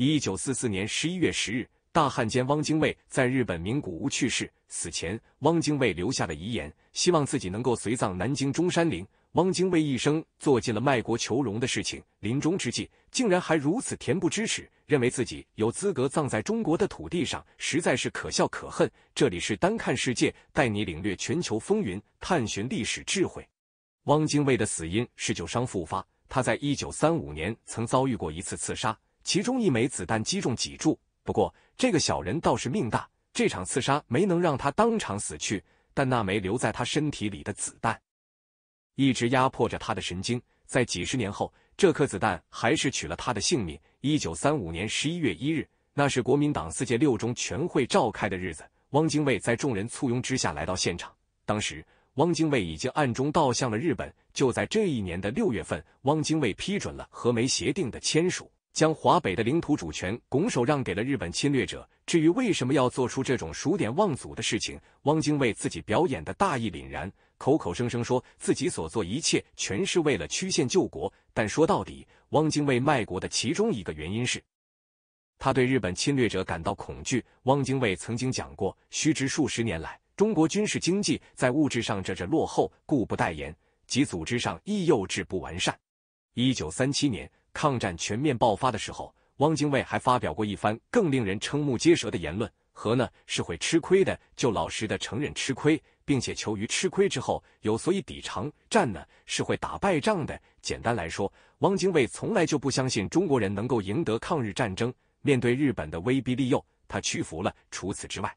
一九四四年十一月十日，大汉奸汪精卫在日本名古屋去世。死前，汪精卫留下的遗言，希望自己能够随葬南京中山陵。汪精卫一生做尽了卖国求荣的事情，临终之际竟然还如此恬不知耻，认为自己有资格葬在中国的土地上，实在是可笑可恨。这里是单看世界，带你领略全球风云，探寻历史智慧。汪精卫的死因是旧伤复发，他在一九三五年曾遭遇过一次刺杀。其中一枚子弹击中脊柱，不过这个小人倒是命大，这场刺杀没能让他当场死去。但那枚留在他身体里的子弹，一直压迫着他的神经。在几十年后，这颗子弹还是取了他的性命。一九三五年十一月一日，那是国民党四届六中全会召开的日子，汪精卫在众人簇拥之下来到现场。当时，汪精卫已经暗中倒向了日本。就在这一年的六月份，汪精卫批准了和梅协定的签署。将华北的领土主权拱手让给了日本侵略者。至于为什么要做出这种数典忘祖的事情，汪精卫自己表演的大义凛然，口口声声说自己所做一切全是为了曲线救国。但说到底，汪精卫卖国的其中一个原因是，他对日本侵略者感到恐惧。汪精卫曾经讲过：“须知数十年来，中国军事经济在物质上这这落后，故不待言；及组织上亦幼稚不完善。”一九三七年。抗战全面爆发的时候，汪精卫还发表过一番更令人瞠目结舌的言论：和呢是会吃亏的，就老实的承认吃亏，并且求于吃亏之后有所以抵偿战呢是会打败仗的。简单来说，汪精卫从来就不相信中国人能够赢得抗日战争。面对日本的威逼利诱，他屈服了。除此之外，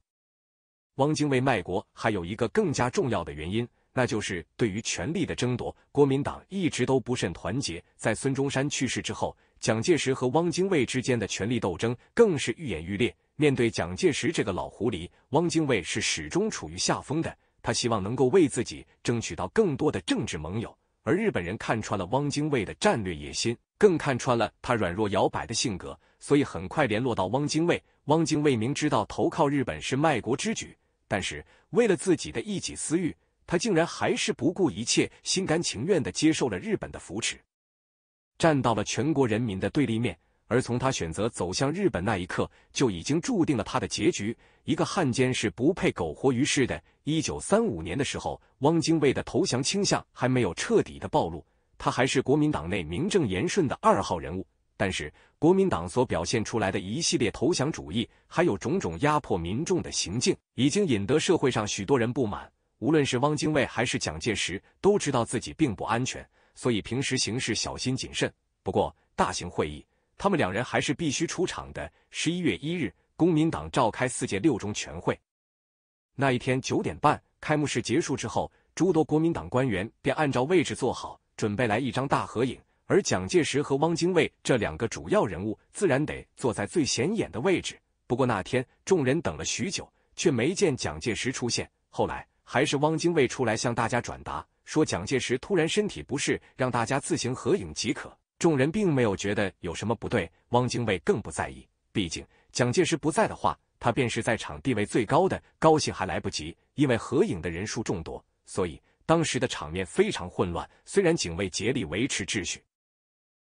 汪精卫卖国还有一个更加重要的原因。那就是对于权力的争夺，国民党一直都不甚团结。在孙中山去世之后，蒋介石和汪精卫之间的权力斗争更是愈演愈烈。面对蒋介石这个老狐狸，汪精卫是始终处于下风的。他希望能够为自己争取到更多的政治盟友，而日本人看穿了汪精卫的战略野心，更看穿了他软弱摇摆的性格，所以很快联络到汪精卫。汪精卫明知道投靠日本是卖国之举，但是为了自己的一己私欲。他竟然还是不顾一切、心甘情愿的接受了日本的扶持，站到了全国人民的对立面。而从他选择走向日本那一刻，就已经注定了他的结局。一个汉奸是不配苟活于世的。一九三五年的时候，汪精卫的投降倾向还没有彻底的暴露，他还是国民党内名正言顺的二号人物。但是，国民党所表现出来的一系列投降主义，还有种种压迫民众的行径，已经引得社会上许多人不满。无论是汪精卫还是蒋介石，都知道自己并不安全，所以平时行事小心谨慎。不过，大型会议，他们两人还是必须出场的。十一月一日，国民党召开四届六中全会。那一天九点半，开幕式结束之后，诸多国民党官员便按照位置坐好，准备来一张大合影。而蒋介石和汪精卫这两个主要人物，自然得坐在最显眼的位置。不过那天，众人等了许久，却没见蒋介石出现。后来，还是汪精卫出来向大家转达，说蒋介石突然身体不适，让大家自行合影即可。众人并没有觉得有什么不对，汪精卫更不在意，毕竟蒋介石不在的话，他便是在场地位最高的，高兴还来不及。因为合影的人数众多，所以当时的场面非常混乱。虽然警卫竭力维持秩序，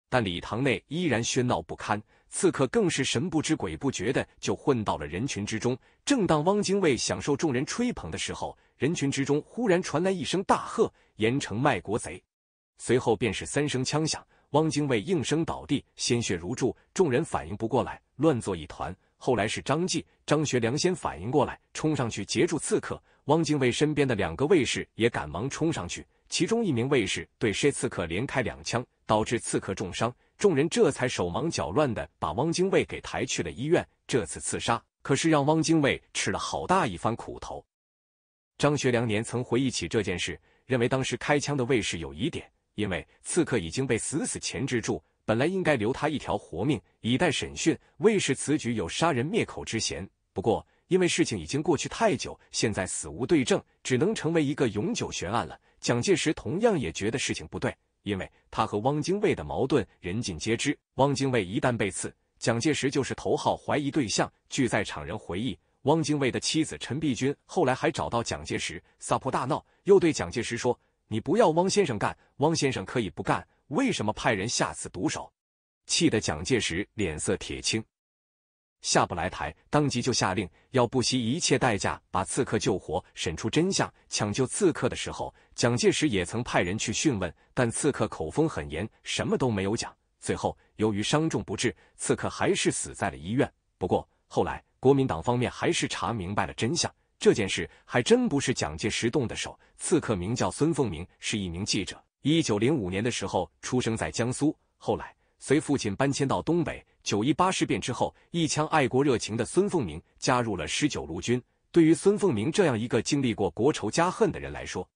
但礼堂内依然喧闹不堪。刺客更是神不知鬼不觉的就混到了人群之中。正当汪精卫享受众人吹捧的时候，人群之中忽然传来一声大喝：“严惩卖国贼！”随后便是三声枪响，汪精卫应声倒地，鲜血如注。众人反应不过来，乱作一团。后来是张继、张学良先反应过来，冲上去截住刺客。汪精卫身边的两个卫士也赶忙冲上去。其中一名卫士对谁刺客连开两枪，导致刺客重伤。众人这才手忙脚乱的把汪精卫给抬去了医院。这次刺杀可是让汪精卫吃了好大一番苦头。张学良年曾回忆起这件事，认为当时开枪的卫士有疑点，因为刺客已经被死死钳制住，本来应该留他一条活命，以待审讯。卫士此举有杀人灭口之嫌。不过，因为事情已经过去太久，现在死无对证，只能成为一个永久悬案了。蒋介石同样也觉得事情不对，因为他和汪精卫的矛盾人尽皆知。汪精卫一旦被刺，蒋介石就是头号怀疑对象。据在场人回忆，汪精卫的妻子陈璧君后来还找到蒋介石撒泼大闹，又对蒋介石说：“你不要汪先生干，汪先生可以不干，为什么派人下此毒手？”气得蒋介石脸色铁青。下不来台，当即就下令要不惜一切代价把刺客救活，审出真相。抢救刺客的时候，蒋介石也曾派人去讯问，但刺客口风很严，什么都没有讲。最后，由于伤重不治，刺客还是死在了医院。不过后来，国民党方面还是查明白了真相，这件事还真不是蒋介石动的手。刺客名叫孙凤鸣，是一名记者。一九零五年的时候出生在江苏，后来随父亲搬迁到东北。九一八事变之后，一腔爱国热情的孙凤鸣加入了十九路军。对于孙凤鸣这样一个经历过国仇家恨的人来说，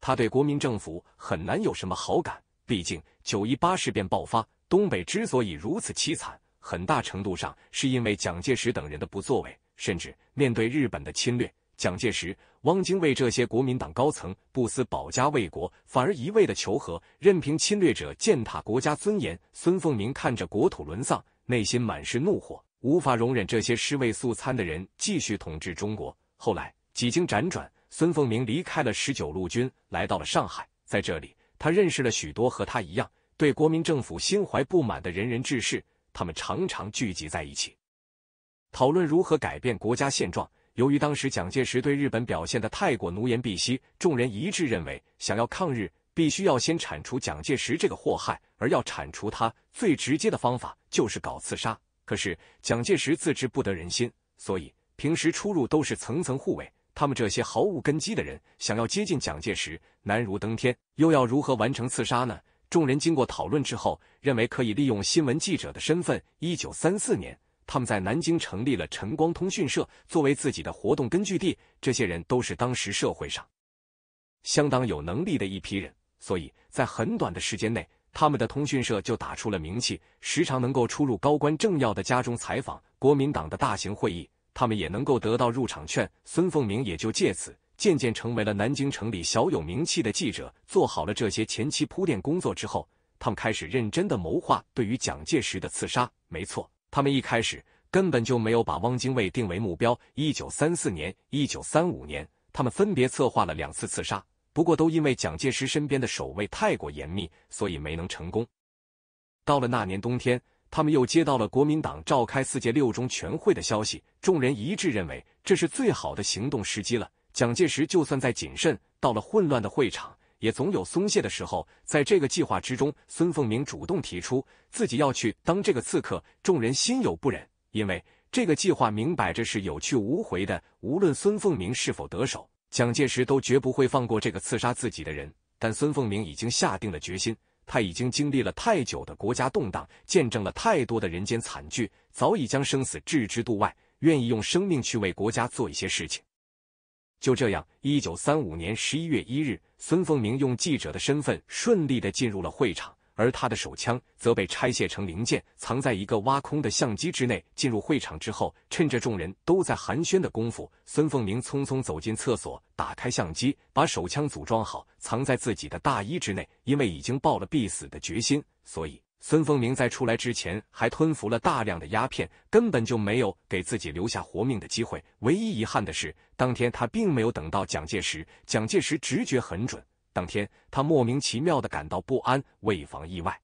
他对国民政府很难有什么好感。毕竟九一八事变爆发，东北之所以如此凄惨，很大程度上是因为蒋介石等人的不作为，甚至面对日本的侵略。蒋介石、汪精卫这些国民党高层不思保家卫国，反而一味的求和，任凭侵略者践踏国家尊严。孙凤鸣看着国土沦丧，内心满是怒火，无法容忍这些尸位素餐的人继续统治中国。后来几经辗转，孙凤鸣离开了十九路军，来到了上海，在这里他认识了许多和他一样对国民政府心怀不满的仁人志士，他们常常聚集在一起，讨论如何改变国家现状。由于当时蒋介石对日本表现的太过奴颜婢膝，众人一致认为，想要抗日，必须要先铲除蒋介石这个祸害。而要铲除他，最直接的方法就是搞刺杀。可是蒋介石自知不得人心，所以平时出入都是层层护卫。他们这些毫无根基的人，想要接近蒋介石，难如登天。又要如何完成刺杀呢？众人经过讨论之后，认为可以利用新闻记者的身份。一九三四年。他们在南京成立了晨光通讯社，作为自己的活动根据地。这些人都是当时社会上相当有能力的一批人，所以在很短的时间内，他们的通讯社就打出了名气，时常能够出入高官政要的家中采访国民党的大型会议，他们也能够得到入场券。孙凤鸣也就借此渐渐成为了南京城里小有名气的记者。做好了这些前期铺垫工作之后，他们开始认真的谋划对于蒋介石的刺杀。没错。他们一开始根本就没有把汪精卫定为目标。一九三四年、一九三五年，他们分别策划了两次刺杀，不过都因为蒋介石身边的守卫太过严密，所以没能成功。到了那年冬天，他们又接到了国民党召开四届六中全会的消息，众人一致认为这是最好的行动时机了。蒋介石就算再谨慎，到了混乱的会场。也总有松懈的时候，在这个计划之中，孙凤鸣主动提出自己要去当这个刺客，众人心有不忍，因为这个计划明摆着是有去无回的，无论孙凤鸣是否得手，蒋介石都绝不会放过这个刺杀自己的人。但孙凤鸣已经下定了决心，他已经经历了太久的国家动荡，见证了太多的人间惨剧，早已将生死置之度外，愿意用生命去为国家做一些事情。就这样，一九三五年十一月一日，孙凤鸣用记者的身份顺利的进入了会场，而他的手枪则被拆卸成零件，藏在一个挖空的相机之内。进入会场之后，趁着众人都在寒暄的功夫，孙凤鸣匆匆走进厕所，打开相机，把手枪组装好，藏在自己的大衣之内。因为已经抱了必死的决心，所以。孙凤鸣在出来之前还吞服了大量的鸦片，根本就没有给自己留下活命的机会。唯一遗憾的是，当天他并没有等到蒋介石。蒋介石直觉很准，当天他莫名其妙的感到不安，为防意外，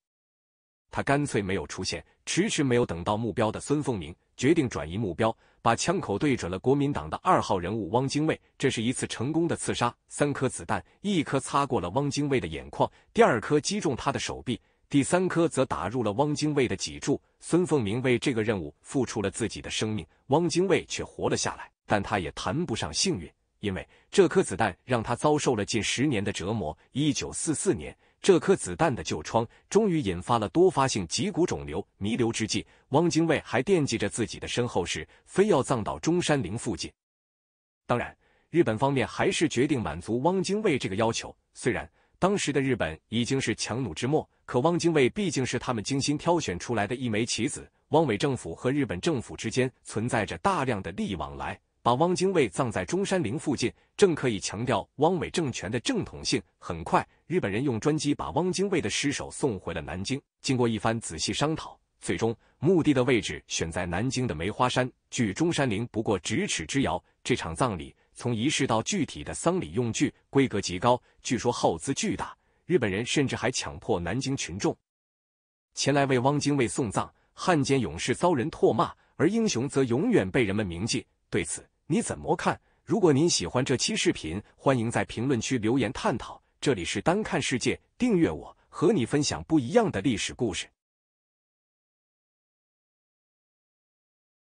他干脆没有出现。迟迟没有等到目标的孙凤鸣决定转移目标，把枪口对准了国民党的二号人物汪精卫。这是一次成功的刺杀，三颗子弹，一颗擦过了汪精卫的眼眶，第二颗击中他的手臂。第三颗则打入了汪精卫的脊柱，孙凤鸣为这个任务付出了自己的生命，汪精卫却活了下来，但他也谈不上幸运，因为这颗子弹让他遭受了近十年的折磨。一九四四年，这颗子弹的旧疮终于引发了多发性脊骨肿瘤，弥留之际，汪精卫还惦记着自己的身后事，非要葬到中山陵附近。当然，日本方面还是决定满足汪精卫这个要求，虽然。当时的日本已经是强弩之末，可汪精卫毕竟是他们精心挑选出来的一枚棋子。汪伪政府和日本政府之间存在着大量的利益往来，把汪精卫葬在中山陵附近，正可以强调汪伪政权的正统性。很快，日本人用专机把汪精卫的尸首送回了南京。经过一番仔细商讨，最终墓地的位置选在南京的梅花山，距中山陵不过咫尺之遥。这场葬礼。从仪式到具体的丧礼用具，规格极高，据说耗资巨大。日本人甚至还强迫南京群众前来为汪精卫送葬，汉奸勇士遭人唾骂，而英雄则永远被人们铭记。对此你怎么看？如果您喜欢这期视频，欢迎在评论区留言探讨。这里是单看世界，订阅我，和你分享不一样的历史故事。